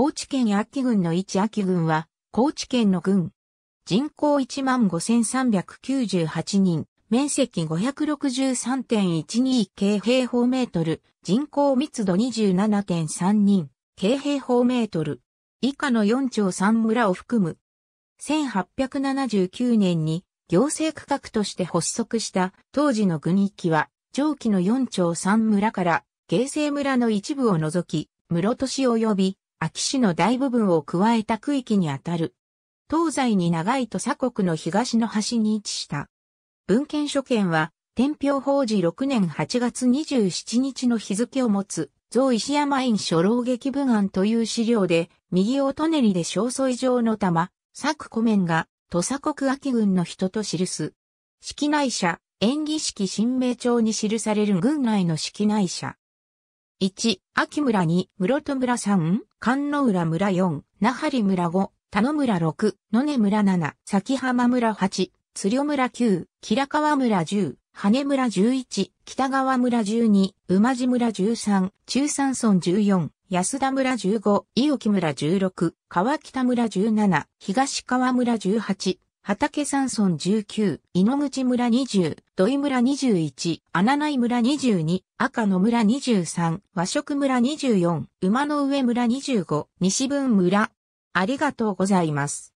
高知県秋郡の一秋郡は、高知県の郡。人口15,398人、面積563.12京平方メートル、人口密度27.3人、京平方メートル。以下の4町3村を含む。1879年に行政区画として発足した当時の郡域は、上記の4町3村から、芸成村の一部を除き、室戸市及び秋市の大部分を加えた区域にあたる。東西に長い土佐国の東の端に位置した。文献書見は、天平法事6年8月27日の日付を持つ、増石山院初老劇文案という資料で、右をトネリで小以状の玉、作古面が、土佐国秋軍の人と記す。式内者、演技式新名帳に記される軍内の式内者。1、秋村2、室戸村3、関野浦村4、那覇村5、田野村6、野根村7、崎浜村8、鶴代村9、平川村10、羽村11、北川村12、馬路村13、中山村14、安田村15、伊沖村16、川北村17、東川村18、畑山村19、井の口村20、土井村21、穴内村22、赤野村23、和食村24、馬の上村25、西文村。ありがとうございます。